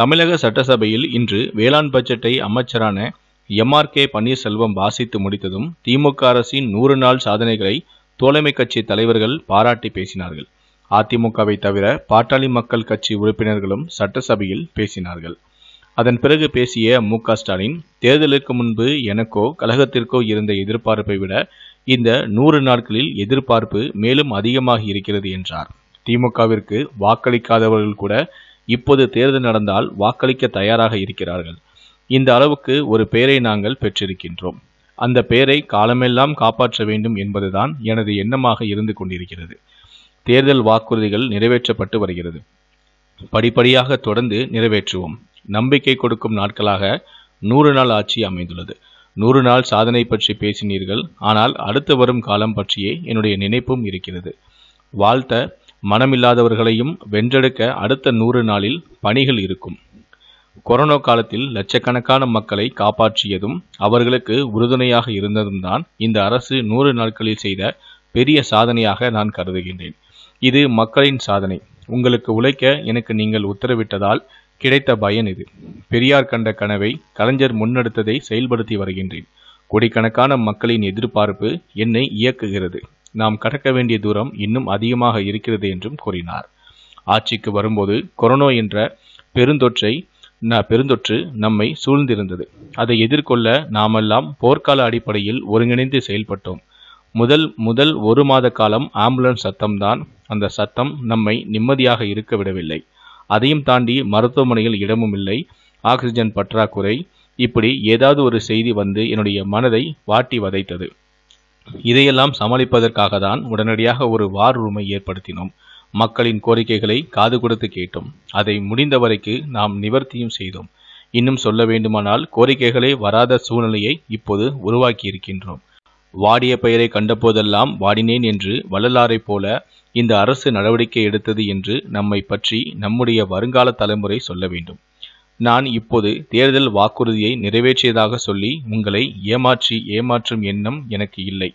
தமிழக சட்டசபையில் இன்று வேளாண் பட்ஜெட்டை அமைச்சரான எம் ஆர் கே பன்னீர்செல்வம் வாசித்து முடித்ததும் திமுக அரசின் நூறு நாள் சாதனைகளை தோழமை கட்சி தலைவர்கள் பாராட்டி பேசினார்கள் அதிமுகவை தவிர பாட்டாளி மக்கள் கட்சி உறுப்பினர்களும் சட்டசபையில் பேசினார்கள் அதன் பிறகு பேசிய மு ஸ்டாலின் தேர்தலுக்கு முன்பு எனக்கோ கழகத்திற்கோ இருந்த எதிர்பார்ப்பை விட இந்த நூறு நாட்களில் எதிர்பார்ப்பு மேலும் அதிகமாகி இருக்கிறது என்றார் திமுகவிற்கு வாக்களிக்காதவர்கள் கூட இப்போது தேர்தல் நடந்தால் வாக்களிக்க தயாராக இருக்கிறார்கள் இந்த அளவுக்கு ஒரு பெயரை நாங்கள் பெற்றிருக்கின்றோம் அந்த பெயரை காலமெல்லாம் காப்பாற்ற வேண்டும் என்பதுதான் எனது எண்ணமாக இருந்து கொண்டிருக்கிறது தேர்தல் வாக்குறுதிகள் நிறைவேற்றப்பட்டு வருகிறது படிப்படியாக தொடர்ந்து நிறைவேற்றுவோம் நம்பிக்கை கொடுக்கும் நாட்களாக நூறு நாள் ஆட்சி அமைந்துள்ளது நூறு நாள் சாதனை பற்றி பேசினீர்கள் ஆனால் அடுத்து வரும் காலம் பற்றியே என்னுடைய நினைப்பும் இருக்கிறது வாழ்த்த மனமில்லாதவர்களையும் வென்றெடுக்க அடுத்த நூறு நாளில் பணிகள் இருக்கும் கொரோனா காலத்தில் லட்சக்கணக்கான மக்களை காப்பாற்றியதும் அவர்களுக்கு உறுதுணையாக இருந்ததும் தான் இந்த அரசு நூறு நாட்களில் செய்த பெரிய சாதனையாக நான் கருதுகின்றேன் இது மக்களின் சாதனை உங்களுக்கு உழைக்க எனக்கு நீங்கள் உத்தரவிட்டதால் கிடைத்த பயன் இது பெரியார் கண்ட கனவை கலைஞர் முன்னெடுத்ததை செயல்படுத்தி வருகின்றேன் கோடிக்கணக்கான மக்களின் எதிர்பார்ப்பு என்னை இயக்குகிறது நாம் கடக்க வேண்டிய தூரம் இன்னும் அதிகமாக இருக்கிறது என்றும் கூறினார் ஆட்சிக்கு வரும்போது கொரோனா என்ற பெருந்தொற்றை பெருந்தொற்று நம்மை சூழ்ந்திருந்தது அதை எதிர்கொள்ள நாமெல்லாம் போர்க்கால அடிப்படையில் ஒருங்கிணைந்து செயல்பட்டோம் முதல் முதல் ஒரு மாத காலம் ஆம்புலன்ஸ் சத்தம்தான் அந்த சத்தம் நம்மை நிம்மதியாக இருக்க விடவில்லை அதையும் தாண்டி மருத்துவமனையில் இடமும் இல்லை ஆக்சிஜன் பற்றாக்குறை இப்படி ஏதாவது ஒரு செய்தி வந்து என்னுடைய மனதை வாட்டி வதைத்தது இதையெல்லாம் சமாளிப்பதற்காக தான் உடனடியாக ஒரு வார் ரூமை ஏற்படுத்தினோம் மக்களின் கோரிக்கைகளை காது கொடுத்து கேட்டோம் அதை முடிந்தவரைக்கு நாம் நிவர்த்தியும் செய்தோம் இன்னும் சொல்ல வேண்டுமானால் கோரிக்கைகளே வராத சூழ்நிலையை இப்போது உருவாக்கி இருக்கின்றோம் வாடிய பெயரை கண்டபோதெல்லாம் வாடினேன் என்று வள்ளலாரை போல இந்த அரசு நடவடிக்கை எடுத்தது என்று நம்மை பற்றி நம்முடைய வருங்கால தலைமுறை சொல்ல வேண்டும் நான் இப்போது தேர்தல் வாக்குறுதியை நிறைவேற்றியதாக சொல்லி உங்களை ஏமாற்றி ஏமாற்றும் எண்ணம் எனக்கு இல்லை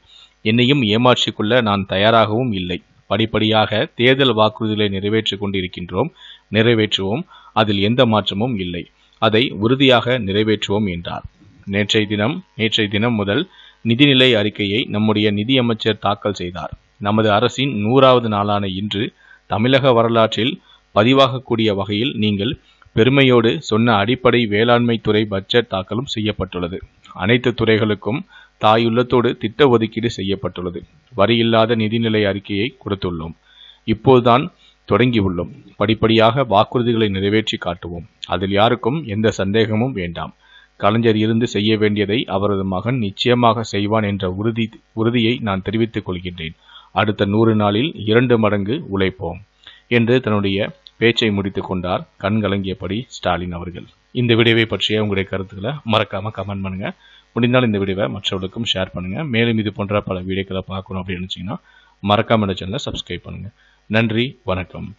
என்னையும் ஏமாற்றிக்கொள்ள நான் தயாராகவும் இல்லை படிப்படியாக தேர்தல் வாக்குறுதிகளை நிறைவேற்றி கொண்டிருக்கின்றோம் நிறைவேற்றுவோம் அதில் எந்த மாற்றமும் இல்லை அதை உறுதியாக நிறைவேற்றுவோம் என்றார் நேற்றைய தினம் நேற்றைய தினம் முதல் நிதிநிலை அறிக்கையை நம்முடைய நிதியமைச்சர் தாக்கல் செய்தார் நமது அரசின் நூறாவது நாளான இன்று தமிழக வரலாற்றில் பதிவாகக்கூடிய வகையில் நீங்கள் பெருமையோடு சொன்ன அடிப்படை வேளாண்மை துறை பட்ஜெட் தாக்கலும் செய்யப்பட்டுள்ளது அனைத்து துறைகளுக்கும் தாயுள்ளத்தோடு திட்ட ஒதுக்கீடு செய்யப்பட்டுள்ளது வரியில்லாத நிதிநிலை அறிக்கையை கொடுத்துள்ளோம் இப்போதுதான் தொடங்கியுள்ளோம் படிப்படியாக வாக்குறுதிகளை நிறைவேற்றி காட்டுவோம் அதில் யாருக்கும் எந்த சந்தேகமும் வேண்டாம் கலைஞர் இருந்து செய்ய வேண்டியதை அவரது மகன் நிச்சயமாக செய்வான் என்ற உறுதி உறுதியை நான் தெரிவித்துக் கொள்கின்றேன் அடுத்த நூறு நாளில் இரண்டு மடங்கு உழைப்போம் என்று தன்னுடைய பேச்சை முடித்து கொண்டார் கண்கலங்கியபடி ஸ்டாலின் அவர்கள் இந்த வீடியோவை பற்றிய உங்களுடைய கருத்துக்களை மறக்காம கமெண்ட் பண்ணுங்க முடிந்தால் இந்த வீடியோவை மற்றவர்களுக்கும் ஷேர் பண்ணுங்க மேலும் இது போன்ற பல வீடியோக்களை பார்க்கணும் அப்படின்னு நினச்சிங்கன்னா மறக்காம இந்த சேனலை சப்ஸ்கிரைப் பண்ணுங்க நன்றி வணக்கம்